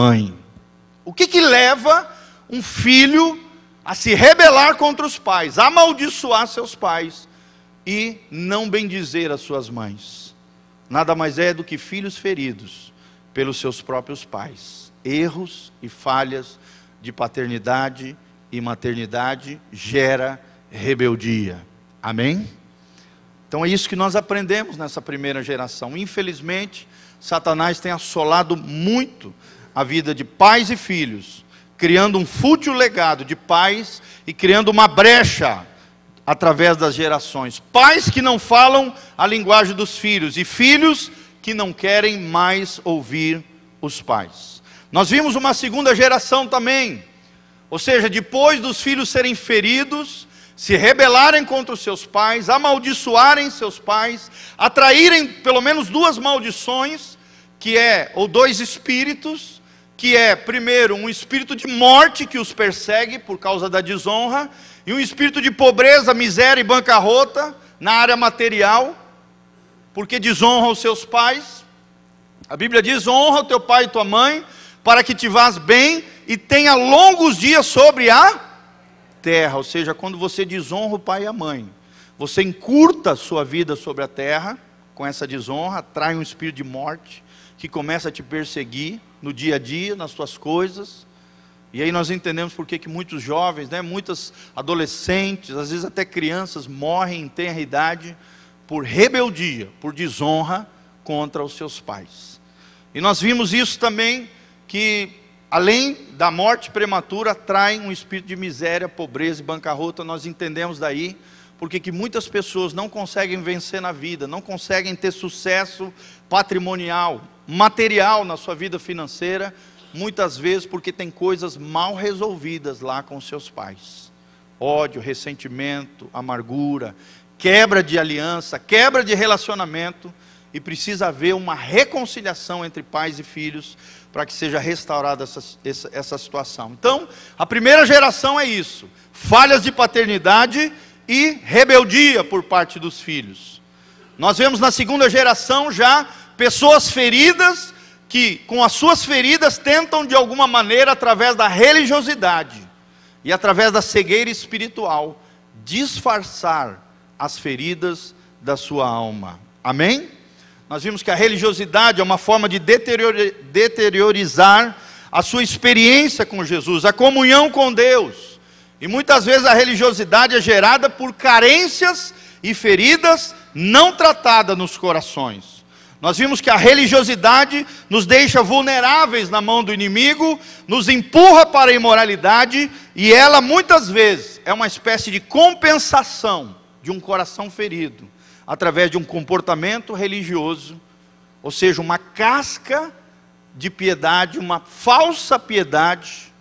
mãe. O que, que leva um filho a se rebelar contra os pais, amaldiçoar seus pais e não bendizer as suas mães? Nada mais é do que filhos feridos pelos seus próprios pais, erros e falhas de paternidade e maternidade gera rebeldia. Amém? Então é isso que nós aprendemos nessa primeira geração. Infelizmente, Satanás tem assolado muito a vida de pais e filhos, criando um fútil legado de pais e criando uma brecha através das gerações. Pais que não falam a linguagem dos filhos e filhos que não querem mais ouvir os pais. Nós vimos uma segunda geração também, ou seja, depois dos filhos serem feridos, se rebelarem contra os seus pais, amaldiçoarem seus pais, atraírem pelo menos duas maldições, que é ou dois espíritos, que é, primeiro, um espírito de morte que os persegue por causa da desonra, e um espírito de pobreza, miséria e bancarrota na área material, porque desonra os seus pais. A Bíblia diz: honra o teu pai e tua mãe, para que te vás bem e tenha longos dias sobre a terra. Ou seja, quando você desonra o pai e a mãe, você encurta a sua vida sobre a terra com essa desonra, atrai um espírito de morte que começa a te perseguir no dia a dia, nas suas coisas. E aí nós entendemos por que muitos jovens, né, muitas adolescentes, às vezes até crianças, morrem em tenra idade por rebeldia, por desonra contra os seus pais. E nós vimos isso também, que além da morte prematura, atrai um espírito de miséria, pobreza e bancarrota. Nós entendemos daí porque que muitas pessoas não conseguem vencer na vida, não conseguem ter sucesso patrimonial, material na sua vida financeira, muitas vezes porque tem coisas mal resolvidas lá com seus pais. Ódio, ressentimento, amargura, quebra de aliança, quebra de relacionamento e precisa haver uma reconciliação entre pais e filhos para que seja restaurada essa, essa, essa, situação. Então, a primeira geração é isso: falhas de paternidade e rebeldia por parte dos filhos. Nós vemos na segunda geração já Pessoas feridas que, com as suas feridas, tentam de alguma maneira, através da religiosidade e através da cegueira espiritual, disfarçar as feridas da sua alma. Amém? Nós vimos que a religiosidade é uma forma de deteriorizar a sua experiência com Jesus, a comunhão com Deus. E muitas vezes a religiosidade é gerada por carências e feridas não tratadas nos corações. Nós vimos que a religiosidade nos deixa vulneráveis na mão do inimigo, nos empurra para a imoralidade, e ela muitas vezes é uma espécie de compensação de um coração ferido, através de um comportamento religioso, ou seja, uma casca de piedade, uma falsa piedade,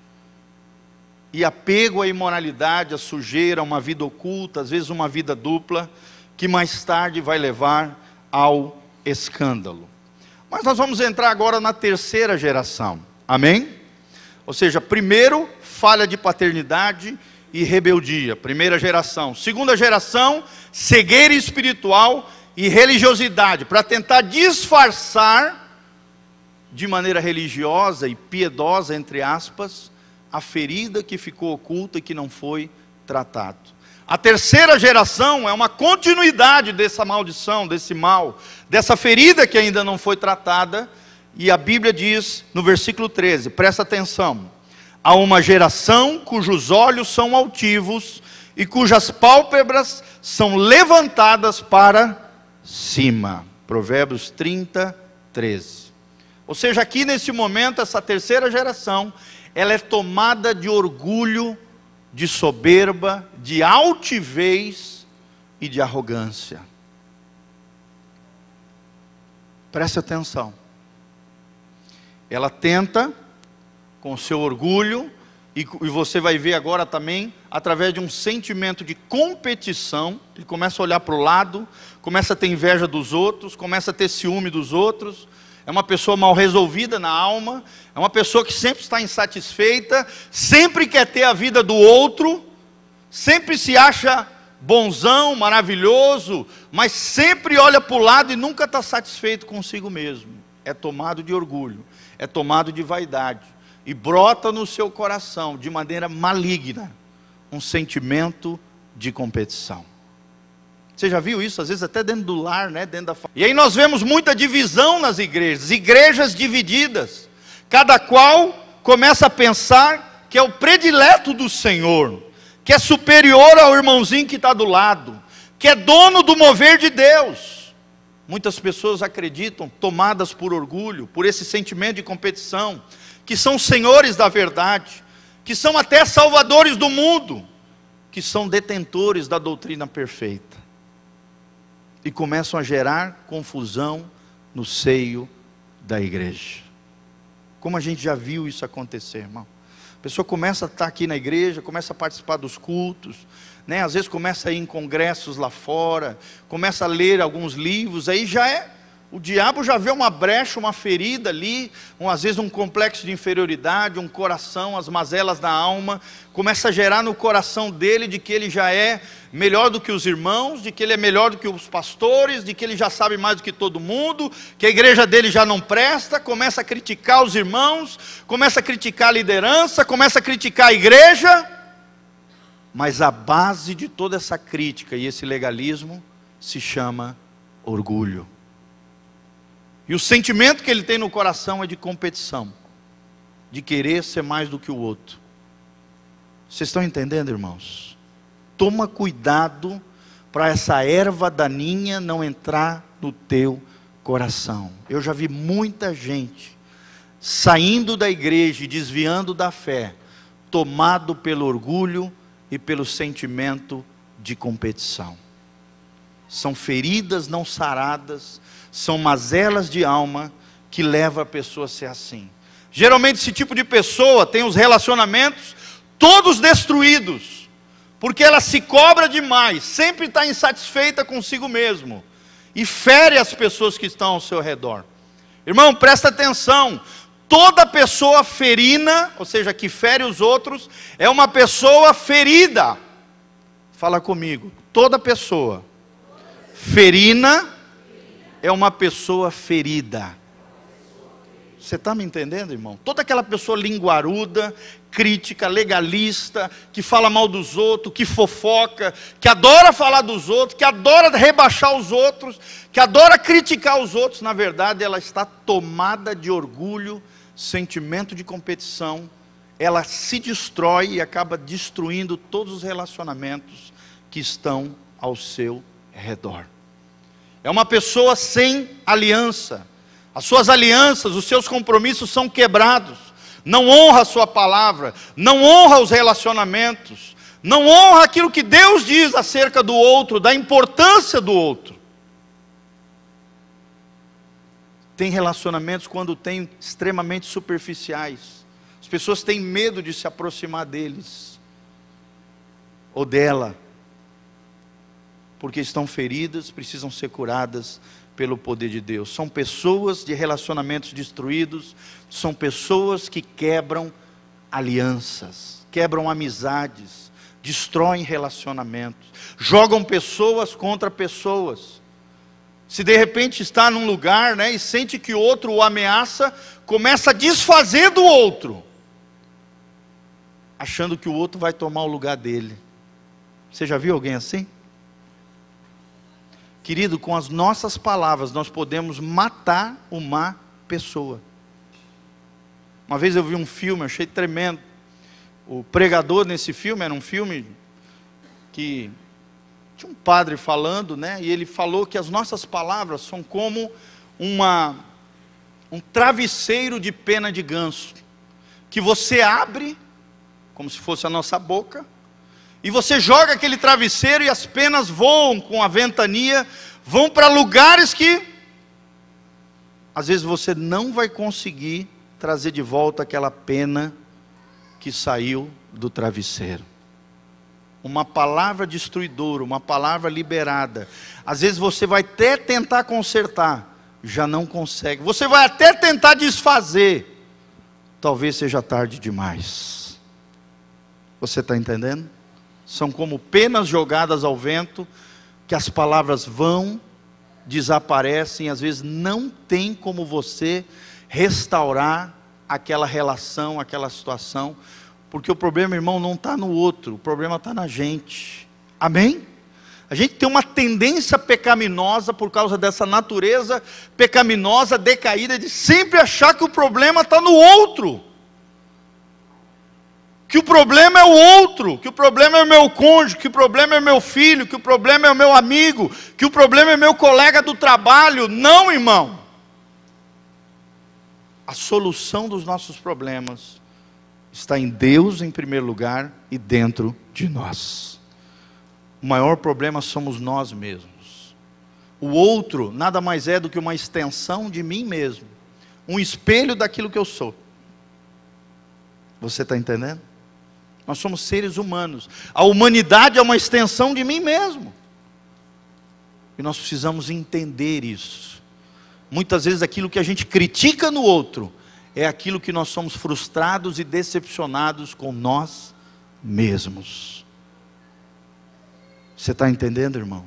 e apego à imoralidade, à sujeira, a uma vida oculta, às vezes uma vida dupla, que mais tarde vai levar ao escândalo. Mas nós vamos entrar agora na terceira geração. Amém? Ou seja, primeiro, falha de paternidade e rebeldia, primeira geração. Segunda geração, cegueira espiritual e religiosidade, para tentar disfarçar de maneira religiosa e piedosa, entre aspas, a ferida que ficou oculta e que não foi tratada. A terceira geração é uma continuidade dessa maldição, desse mal, dessa ferida que ainda não foi tratada. E a Bíblia diz no versículo 13: presta atenção. Há uma geração cujos olhos são altivos e cujas pálpebras são levantadas para cima. Provérbios 30, 13. Ou seja, aqui nesse momento, essa terceira geração, ela é tomada de orgulho de soberba, de altivez e de arrogância. Preste atenção. Ela tenta, com seu orgulho, e, e, você vai ver agora também, através de um sentimento de competição, ele começa a olhar para o lado, começa a ter inveja dos outros, começa a ter ciúme dos outros, é uma pessoa mal resolvida na alma, é uma pessoa que sempre está insatisfeita, sempre quer ter a vida do outro, sempre se acha bonzão, maravilhoso, mas sempre olha para o lado e nunca está satisfeito consigo mesmo. É tomado de orgulho, é tomado de vaidade e brota no seu coração de maneira maligna um sentimento de competição. Você já viu isso? Às vezes até dentro do lar, né? dentro da E aí nós vemos muita divisão nas igrejas, igrejas divididas. Cada qual começa a pensar que é o predileto do Senhor, que é superior ao irmãozinho que está do lado, que é dono do mover de Deus. Muitas pessoas acreditam, tomadas por orgulho, por esse sentimento de competição, que são senhores da verdade, que são até salvadores do mundo, que são detentores da doutrina perfeita e começam a gerar confusão no seio da igreja. Como a gente já viu isso acontecer, irmão. A pessoa começa a estar aqui na igreja, começa a participar dos cultos, né? às vezes começa a ir em congressos lá fora, começa a ler alguns livros, aí já é o diabo já vê uma brecha, uma ferida ali, às vezes um complexo de inferioridade, um coração, as mazelas da alma, começa a gerar no coração dele de que ele já é melhor do que os irmãos, de que ele é melhor do que os pastores, de que ele já sabe mais do que todo mundo, que a igreja dele já não presta, começa a criticar os irmãos, começa a criticar a liderança, começa a criticar a igreja. Mas a base de toda essa crítica e esse legalismo se chama orgulho. E o sentimento que ele tem no coração é de competição, de querer ser mais do que o outro. Vocês estão entendendo, irmãos? Toma cuidado para essa erva daninha não entrar no teu coração. Eu já vi muita gente saindo da igreja e desviando da fé, tomado pelo orgulho e pelo sentimento de competição são feridas não saradas, são mazelas de alma que leva a pessoa a ser assim. Geralmente esse tipo de pessoa tem os relacionamentos todos destruídos, porque ela se cobra demais, sempre está insatisfeita consigo mesmo e fere as pessoas que estão ao seu redor. Irmão, presta atenção. Toda pessoa ferina, ou seja, que fere os outros, é uma pessoa ferida. Fala comigo. Toda pessoa Ferina é uma pessoa ferida. Você está me entendendo, irmão? Toda aquela pessoa linguaruda, crítica, legalista, que fala mal dos outros, que fofoca, que adora falar dos outros, que adora rebaixar os outros, que adora criticar os outros, na verdade, ela está tomada de orgulho, sentimento de competição, ela se destrói e acaba destruindo todos os relacionamentos que estão ao seu é redor. É uma pessoa sem aliança. As suas alianças, os seus compromissos são quebrados. Não honra a sua palavra, não honra os relacionamentos, não honra aquilo que Deus diz acerca do outro, da importância do outro. Tem relacionamentos quando tem extremamente superficiais. As pessoas têm medo de se aproximar deles ou dela porque estão feridas, precisam ser curadas pelo poder de Deus. São pessoas de relacionamentos destruídos, são pessoas que quebram alianças, quebram amizades, destroem relacionamentos, jogam pessoas contra pessoas. Se de repente está num lugar né, e sente que outro o ameaça, começa a desfazer do outro, achando que o outro vai tomar o lugar dele. Você já viu alguém assim? Querido, com as nossas palavras nós podemos matar uma pessoa. Uma vez eu vi um filme, achei tremendo. O pregador nesse filme era um filme que tinha um padre falando, né? E ele falou que as nossas palavras são como uma um travesseiro de pena de ganso que você abre como se fosse a nossa boca e você joga aquele travesseiro e as penas voam com a ventania, vão para lugares que às vezes você não vai conseguir trazer de volta aquela pena que saiu do travesseiro. Uma palavra destruidora, uma palavra liberada. Às vezes você vai até tentar consertar, já não consegue. Você vai até tentar desfazer, talvez seja tarde demais. Você está entendendo? são como penas jogadas ao vento, que as palavras vão, desaparecem, às vezes não tem como você restaurar aquela relação, aquela situação, porque o problema, irmão, não está no outro, o problema está na gente. Amém? A gente tem uma tendência pecaminosa por causa dessa natureza pecaminosa decaída de sempre achar que o problema está no outro que o problema é o outro, que o problema é o meu cônjuge, que o problema é o meu filho, que o problema é o meu amigo, que o problema é o meu colega do trabalho. Não, irmão. A solução dos nossos problemas está em Deus em primeiro lugar e dentro de nós. O maior problema somos nós mesmos. O outro nada mais é do que uma extensão de mim mesmo, um espelho daquilo que eu sou. Você está entendendo? Nós somos seres humanos. A humanidade é uma extensão de mim mesmo. E nós precisamos entender isso. Muitas vezes aquilo que a gente critica no outro é aquilo que nós somos frustrados e decepcionados com nós mesmos. Você está entendendo, irmãos?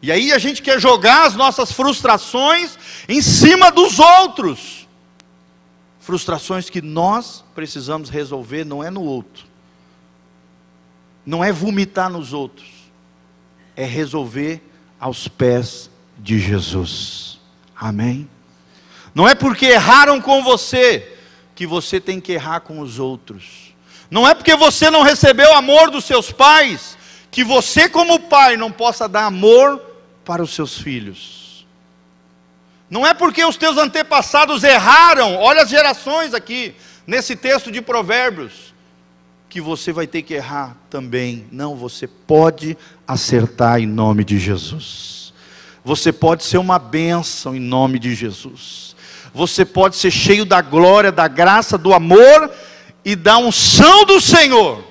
E aí a gente quer jogar as nossas frustrações em cima dos outros. Frustrações que nós precisamos resolver, não é no outro, não é vomitar nos outros, é resolver aos pés de Jesus. Amém? Não é porque erraram com você que você tem que errar com os outros. Não é porque você não recebeu amor dos seus pais que você, como pai, não possa dar amor para os seus filhos. Não é porque os teus antepassados erraram, olha as gerações aqui, nesse texto de Provérbios que você vai ter que errar também. Não, você pode acertar em nome de Jesus. Você pode ser uma bênção em nome de Jesus. Você pode ser cheio da glória, da graça, do amor e da unção do Senhor.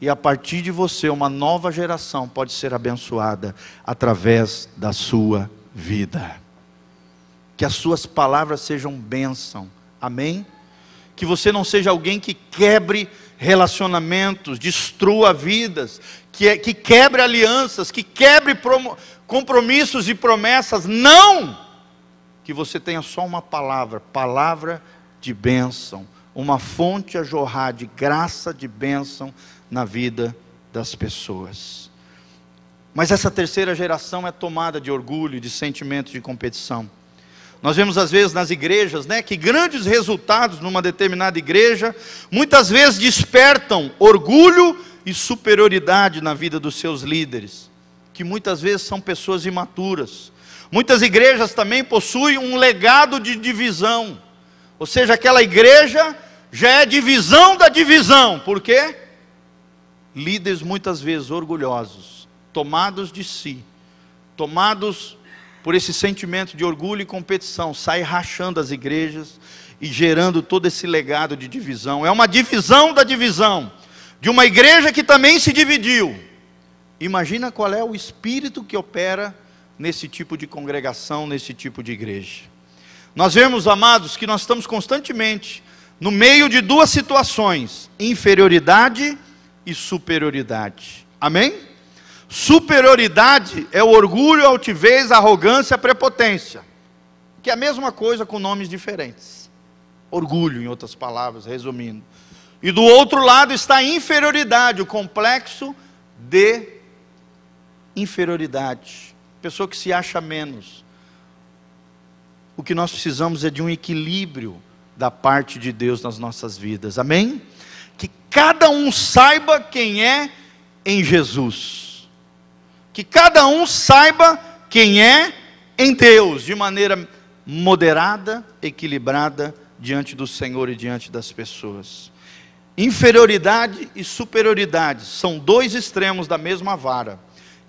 E a partir de você, uma nova geração pode ser abençoada através da sua vida. Que as suas palavras sejam bênção. Amém? Que você não seja alguém que quebre relacionamentos, destrua vidas, que, é, que quebre alianças, que quebre promo, compromissos e promessas. Não! Que você tenha só uma palavra, palavra de bênção, uma fonte a jorrar de graça, de bênção na vida das pessoas. Mas essa terceira geração é tomada de orgulho, de sentimento de competição. Nós vemos às vezes nas igrejas, né, que grandes resultados numa determinada igreja muitas vezes despertam orgulho e superioridade na vida dos seus líderes, que muitas vezes são pessoas imaturas. Muitas igrejas também possuem um legado de divisão. Ou seja, aquela igreja já é divisão da divisão. Por quê? Líderes muitas vezes orgulhosos, tomados de si, tomados por esse sentimento de orgulho e competição, sai rachando as igrejas e gerando todo esse legado de divisão. É uma divisão da divisão, de uma igreja que também se dividiu. Imagina qual é o espírito que opera nesse tipo de congregação, nesse tipo de igreja. Nós vemos, amados, que nós estamos constantemente no meio de duas situações: inferioridade e superioridade. Amém? Superioridade é o orgulho, a altivez, a arrogância, a prepotência, que é a mesma coisa com nomes diferentes. Orgulho, em outras palavras, resumindo. E do outro lado está a inferioridade, o complexo de inferioridade. Pessoa que se acha menos. O que nós precisamos é de um equilíbrio da parte de Deus nas nossas vidas. Amém? Que cada um saiba quem é em Jesus. Que cada um saiba quem é em Deus, de maneira moderada, equilibrada diante do Senhor e diante das pessoas. Inferioridade e superioridade são dois extremos da mesma vara,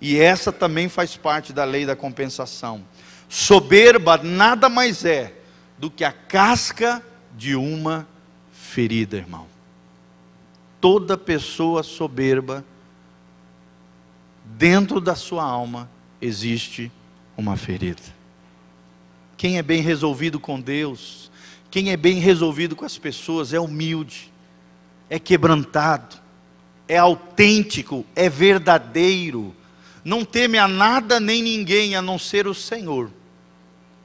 e essa também faz parte da lei da compensação. Soberba nada mais é do que a casca de uma ferida, irmão. Toda pessoa soberba dentro da sua alma existe uma ferida. Quem é bem resolvido com Deus, quem é bem resolvido com as pessoas, é humilde, é quebrantado, é autêntico, é verdadeiro, não teme a nada nem ninguém a não ser o Senhor,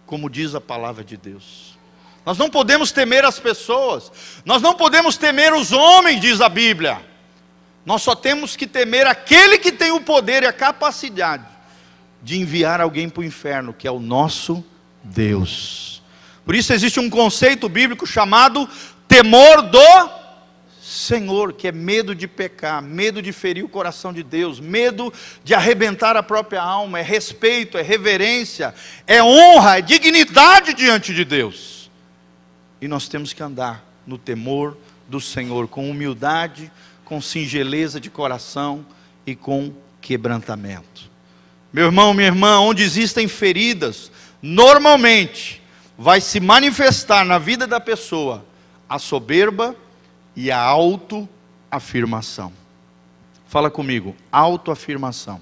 como diz a palavra de Deus. Nós não podemos temer as pessoas, nós não podemos temer os homens, diz a Bíblia. Nós só temos que temer aquele que tem o poder e a capacidade de enviar alguém para o inferno, que é o nosso Deus. Por isso existe um conceito bíblico chamado temor do Senhor, que é medo de pecar, medo de ferir o coração de Deus, medo de arrebentar a própria alma, é respeito, é reverência, é honra, é dignidade diante de Deus. E nós temos que andar no temor do Senhor, com humildade, com singeleza de coração e com quebrantamento. Meu irmão, minha irmã, onde existem feridas, normalmente vai se manifestar na vida da pessoa a soberba e a autoafirmação. Fala comigo, autoafirmação.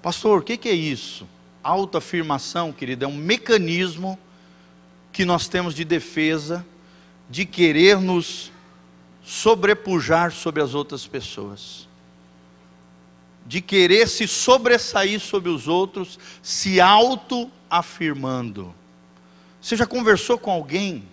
Pastor, o que, é isso? Autoafirmação, querido, é um mecanismo que nós temos de defesa, de querer nos sobrepujar sobre as outras pessoas, de querer se sobressair sobre os outros, se auto-afirmando. Você já conversou com alguém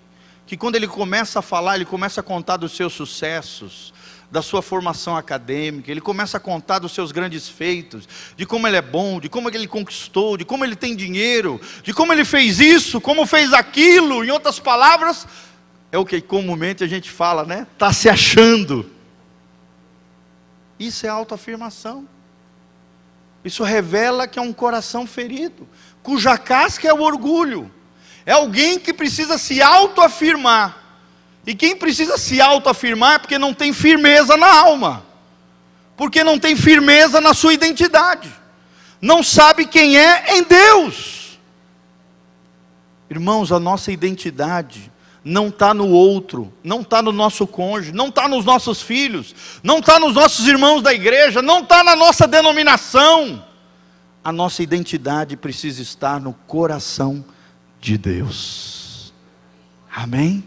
que, quando ele começa a falar, ele começa a contar dos seus sucessos, da sua formação acadêmica, ele começa a contar dos seus grandes feitos, de como ele é bom, de como ele conquistou, de como ele tem dinheiro, de como ele fez isso, como fez aquilo, em outras palavras, é o que comumente a gente fala, né? Está se achando. Isso é autoafirmação. Isso revela que é um coração ferido, cuja casca é o orgulho. É alguém que precisa se autoafirmar. E quem precisa se autoafirmar é porque não tem firmeza na alma, porque não tem firmeza na sua identidade, não sabe quem é em Deus. Irmãos, a nossa identidade não está no outro, não está no nosso cônjuge, não está nos nossos filhos, não está nos nossos irmãos da igreja, não está na nossa denominação. A nossa identidade precisa estar no coração de Deus. Amém?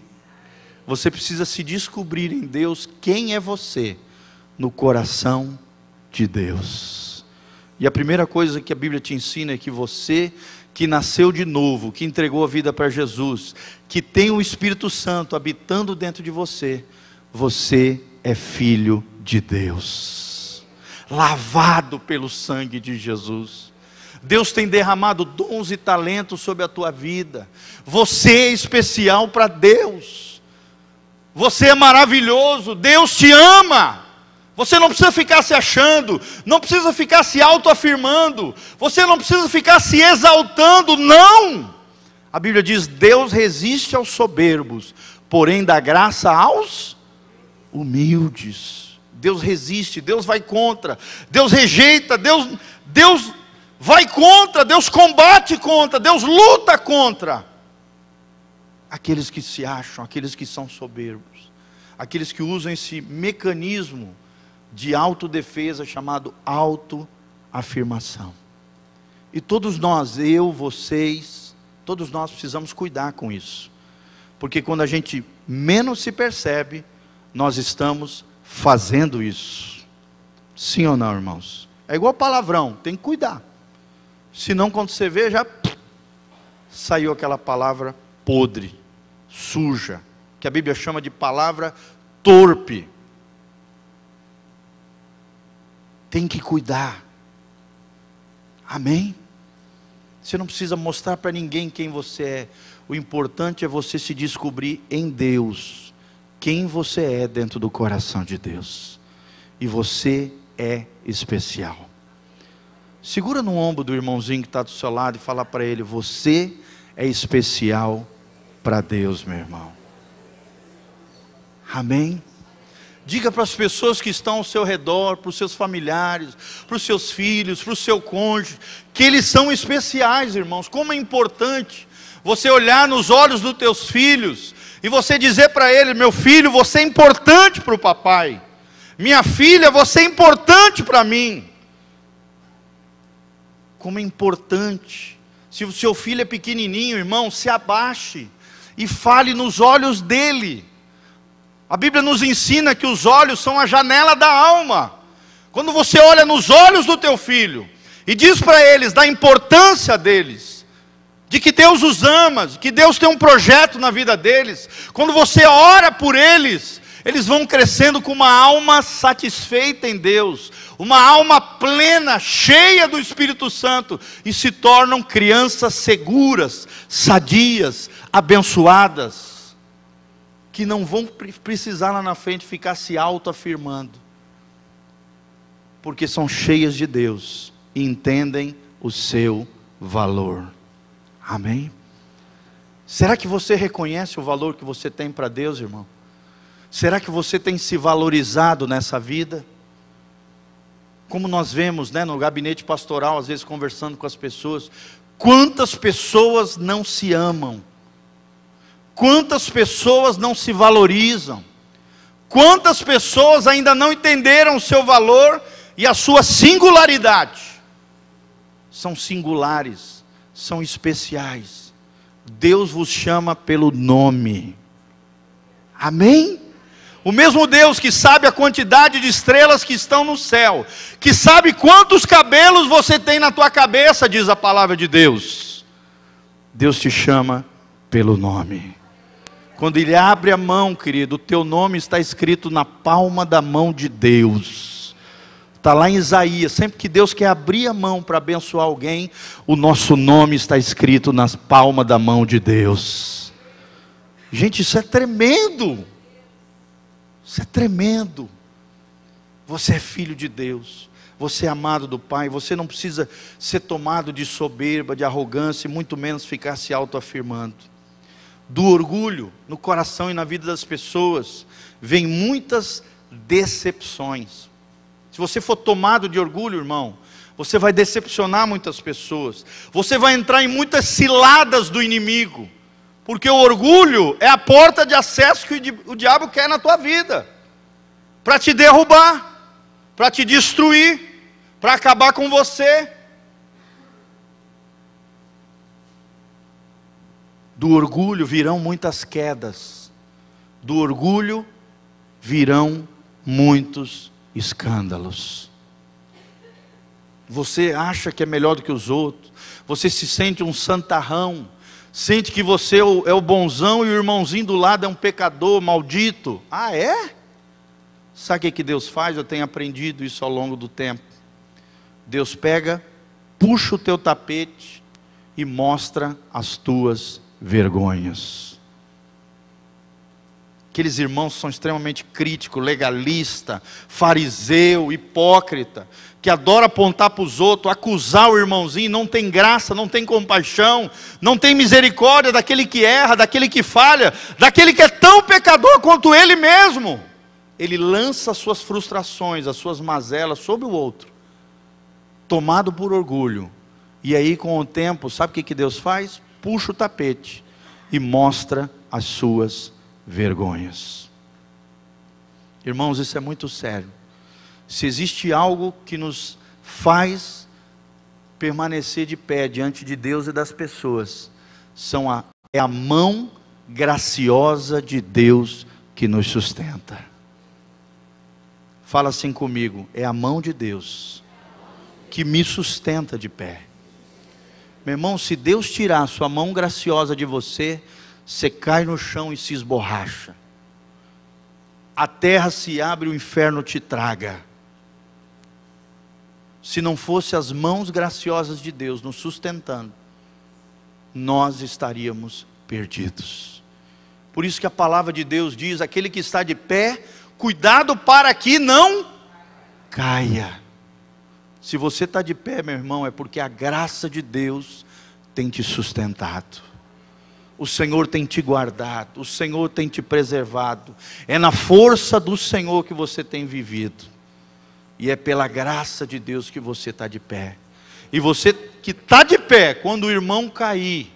Você precisa se descobrir em Deus quem é você no coração de Deus. E a primeira coisa que a Bíblia te ensina é que você que nasceu de novo, que entregou a vida para Jesus, que tem o Espírito Santo habitando dentro de você, você é filho de Deus, lavado pelo sangue de Jesus. Deus tem derramado dons e talentos sobre a tua vida. Você é especial para Deus. Você é maravilhoso. Deus te ama. Você não precisa ficar se achando, não precisa ficar se autoafirmando, você não precisa ficar se exaltando, não. A Bíblia diz: Deus resiste aos soberbos, porém dá graça aos humildes. Deus resiste, Deus vai contra, Deus rejeita, Deus, Deus vai contra, Deus combate contra, Deus luta contra aqueles que se acham, aqueles que são soberbos, aqueles que usam esse mecanismo de autodefesa chamado autoafirmação. E todos nós, eu, vocês, todos nós precisamos cuidar com isso. Porque quando a gente menos se percebe, nós estamos fazendo isso. Sim ou não, irmãos? É igual palavrão, tem que cuidar. Senão, quando você vê, já saiu aquela palavra podre, suja, que a Bíblia chama de palavra torpe. tem que cuidar. Amém? Você não precisa mostrar para ninguém quem você é. O importante é você se descobrir em Deus, quem você é dentro do coração de Deus. E você é especial. Segura no ombro do irmãozinho que está do seu lado e fala para ele: Você é especial para Deus, meu irmão. Amém? Diga para as pessoas que estão ao seu redor, para os seus familiares, para os seus filhos, para o seu cônjuge, que eles são especiais, irmãos. Como é importante você olhar nos olhos dos teus filhos e você dizer para ele: meu filho, você é importante para o papai. Minha filha, você é importante para mim. Como é importante. Se o seu filho é pequenininho, irmão, se abaixe e fale nos olhos dele. A Bíblia nos ensina que os olhos são a janela da alma. Quando você olha nos olhos do teu filho e diz para eles da importância deles, de que Deus os ama, que Deus tem um projeto na vida deles, quando você ora por eles, eles vão crescendo com uma alma satisfeita em Deus, uma alma plena, cheia do Espírito Santo, e se tornam crianças seguras, sadias, abençoadas que não vão precisar lá na frente ficar se autoafirmando, porque são cheias de Deus e entendem o seu valor. Amém? Será que você reconhece o valor que você tem para Deus, irmão? Será que você tem se valorizado nessa vida? Como nós vemos né, no gabinete pastoral, às vezes conversando com as pessoas, quantas pessoas não se amam? Quantas pessoas não se valorizam? Quantas pessoas ainda não entenderam o seu valor e a sua singularidade? São singulares, são especiais. Deus vos chama pelo nome. Amém? O mesmo Deus que sabe a quantidade de estrelas que estão no céu, que sabe quantos cabelos você tem na tua cabeça, diz a palavra de Deus. Deus te chama pelo nome. Quando ele abre a mão, querido, o teu nome está escrito na palma da mão de Deus. Está lá em Isaías. Sempre que Deus quer abrir a mão para abençoar alguém, o nosso nome está escrito na palma da mão de Deus. Gente, isso é tremendo. Isso é tremendo. Você é filho de Deus você é amado do Pai, você não precisa ser tomado de soberba, de arrogância, e muito menos ficar se autoafirmando do orgulho no coração e na vida das pessoas, vem muitas decepções. Se você for tomado de orgulho, irmão, você vai decepcionar muitas pessoas, você vai entrar em muitas ciladas do inimigo, porque o orgulho é a porta de acesso que o diabo quer na tua vida para te derrubar, para te destruir, para acabar com você. Do orgulho virão muitas quedas, do orgulho virão muitos escândalos. Você acha que é melhor do que os outros, você se sente um santarrão, sente que você é o é bonzão e o irmãozinho do lado é um pecador maldito. Ah, é? Sabe o que Deus faz? Eu tenho aprendido isso ao longo do tempo. Deus pega, puxa o teu tapete e mostra as tuas vergonhas. Aqueles irmãos são extremamente crítico, legalista, fariseu, hipócrita, que adora apontar para os outros, acusar o irmãozinho, não tem graça, não tem compaixão, não tem misericórdia daquele que erra, daquele que falha, daquele que é tão pecador quanto ele mesmo. Ele lança as suas frustrações, as suas mazelas sobre o outro, tomado por orgulho. E aí, com o tempo, sabe o que Deus faz? puxa o tapete e mostra as suas vergonhas. Irmãos, isso é muito sério. Se existe algo que nos faz permanecer de pé diante de Deus e das pessoas, são a, é a mão graciosa de Deus que nos sustenta. Fala assim comigo: é a mão de Deus que me sustenta de pé. Meu irmão, se Deus tirar a sua mão graciosa de você, você cai no chão e se esborracha. A terra se abre, o inferno te traga. Se não fosse as mãos graciosas de Deus nos sustentando, nós estaríamos perdidos. Por isso que a palavra de Deus diz: aquele que está de pé, cuidado para que não caia. Se você está de pé, meu irmão, é porque a graça de Deus tem te sustentado. O Senhor tem te guardado, o Senhor tem te preservado. É na força do Senhor que você tem vivido. E é pela graça de Deus que você está de pé. E você que está de pé, quando o irmão cair,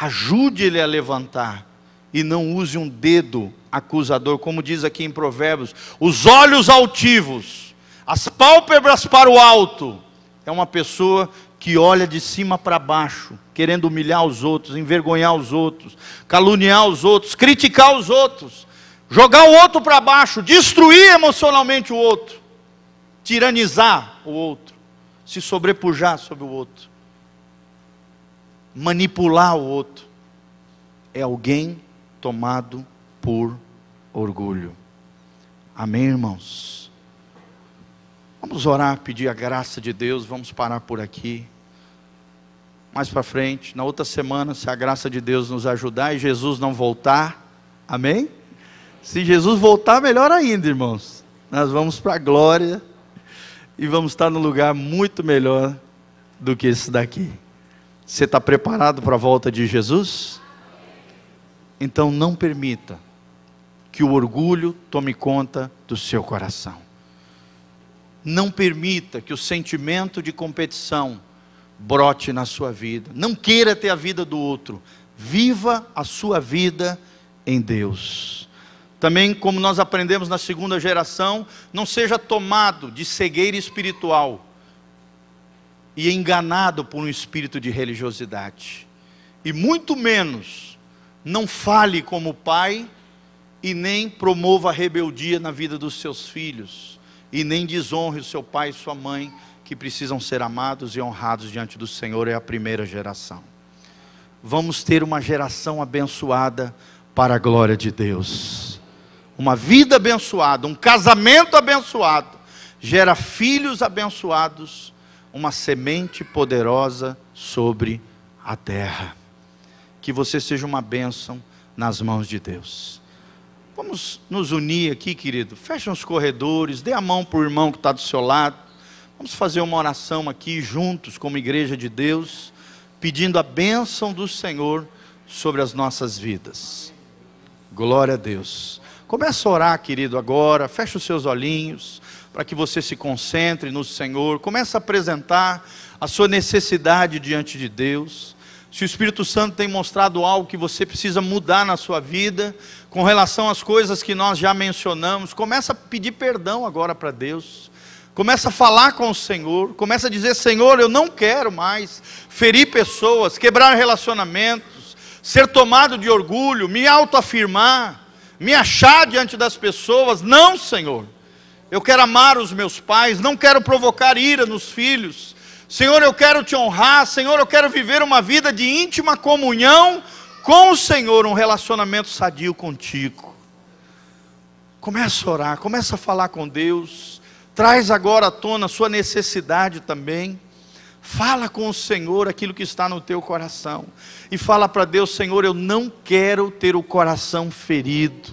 ajude ele a levantar. E não use um dedo acusador, como diz aqui em Provérbios: os olhos altivos as pálpebras para o alto, é uma pessoa que olha de cima para baixo, querendo humilhar os outros, envergonhar os outros, caluniar os outros, criticar os outros, jogar o outro para baixo, destruir emocionalmente o outro, tiranizar o outro, se sobrepujar sobre o outro, manipular o outro. É alguém tomado por orgulho. Amém, irmãos? Vamos orar, pedir a graça de Deus, vamos parar por aqui. Mais para frente, na outra semana, se a graça de Deus nos ajudar e Jesus não voltar, amém? Se Jesus voltar, melhor ainda, irmãos. Nós vamos para a glória e vamos estar num lugar muito melhor do que esse daqui. Você está preparado para a volta de Jesus? Então não permita que o orgulho tome conta do seu coração. Não permita que o sentimento de competição brote na sua vida. Não queira ter a vida do outro. Viva a sua vida em Deus. Também, como nós aprendemos na segunda geração, não seja tomado de cegueira espiritual e enganado por um espírito de religiosidade. E muito menos, não fale como pai e nem promova a rebeldia na vida dos seus filhos e nem desonre o seu pai e sua mãe, que precisam ser amados e honrados diante do Senhor, é a primeira geração. Vamos ter uma geração abençoada para a glória de Deus. Uma vida abençoada, um casamento abençoado, gera filhos abençoados, uma semente poderosa sobre a terra. Que você seja uma bênção nas mãos de Deus. Vamos nos unir aqui, querido. Fecha os corredores, dê a mão para o irmão que está do seu lado. Vamos fazer uma oração aqui juntos, como igreja de Deus, pedindo a bênção do Senhor sobre as nossas vidas. Glória a Deus. Começa a orar, querido, agora. Fecha os seus olhinhos para que você se concentre no Senhor. Começa a apresentar a sua necessidade diante de Deus se o Espírito Santo tem mostrado algo que você precisa mudar na sua vida, com relação às coisas que nós já mencionamos, começa a pedir perdão agora para Deus. Começa a falar com o Senhor, começa a dizer: Senhor, eu não quero mais ferir pessoas, quebrar relacionamentos, ser tomado de orgulho, me autoafirmar, me achar diante das pessoas. Não, Senhor. Eu quero amar os meus pais, não quero provocar ira nos filhos, Senhor, eu quero te honrar, Senhor, eu quero viver uma vida de íntima comunhão com o Senhor, um relacionamento sadio contigo. Começa a orar, começa a falar com Deus, traz agora à tona a sua necessidade também. Fala com o Senhor aquilo que está no teu coração. E fala para Deus, Senhor, eu não quero ter o coração ferido.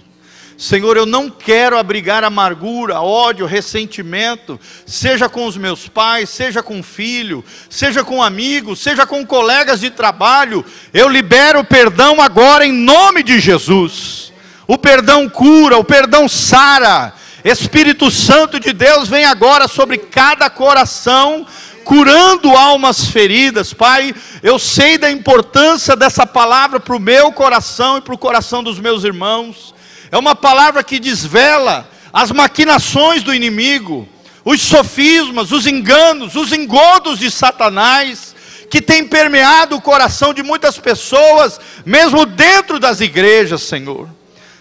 Senhor, eu não quero abrigar amargura, ódio, ressentimento, seja com os meus pais, seja com o filho, seja com amigos, seja com colegas de trabalho. Eu libero o perdão agora em nome de Jesus. O perdão cura, o perdão sara. Espírito Santo de Deus vem agora sobre cada coração, curando almas feridas, Pai. Eu sei da importância dessa palavra para o meu coração e para o coração dos meus irmãos é uma palavra que desvela as maquinações do inimigo, os sofismas, os enganos, os engodos de Satanás, que tem permeado o coração de muitas pessoas, mesmo dentro das igrejas, Senhor.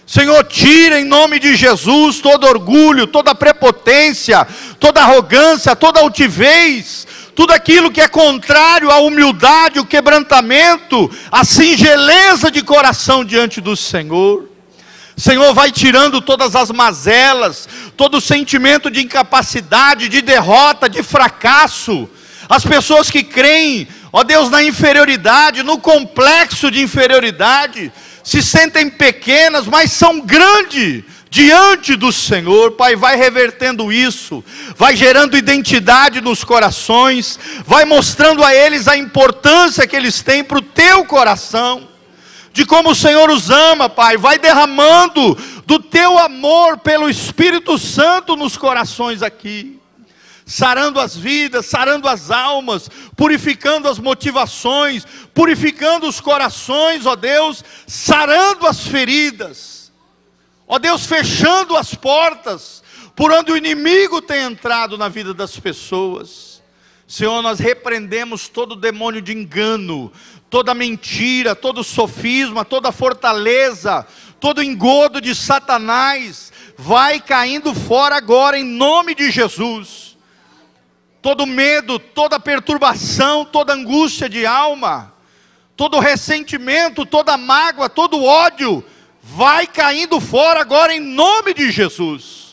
Senhor, tira em nome de Jesus todo orgulho, toda prepotência, toda arrogância, toda altivez, tudo aquilo que é contrário à humildade, o quebrantamento, a singeleza de coração diante do Senhor. Senhor, vai tirando todas as mazelas, todo o sentimento de incapacidade, de derrota, de fracasso. As pessoas que creem, ó Deus, na inferioridade, no complexo de inferioridade, se sentem pequenas, mas são grandes diante do Senhor, Pai, vai revertendo isso, vai gerando identidade nos corações, vai mostrando a eles a importância que eles têm para o teu coração de como o Senhor os ama, Pai. Vai derramando do teu amor pelo Espírito Santo nos corações aqui. Sarando as vidas, sarando as almas, purificando as motivações, purificando os corações, ó Deus, sarando as feridas, ó Deus, fechando as portas por onde o inimigo tem entrado na vida das pessoas Senhor, nós repreendemos todo demônio de engano, toda mentira, todo sofisma, toda fortaleza, todo engodo de Satanás, vai caindo fora agora em nome de Jesus. Todo medo, toda perturbação, toda angústia de alma, todo ressentimento, toda mágoa, todo ódio, vai caindo fora agora em nome de Jesus.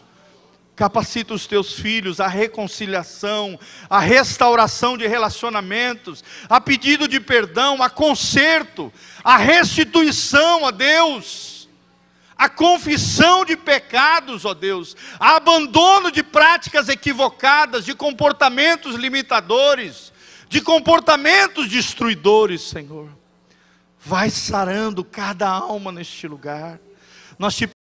Capacita os teus filhos à reconciliação, à restauração de relacionamentos, a pedido de perdão, a conserto, a restituição a Deus, a confissão de pecados, ó Deus, a abandono de práticas equivocadas, de comportamentos limitadores, de comportamentos destruidores, Senhor. Vai sarando cada alma neste lugar. Nós te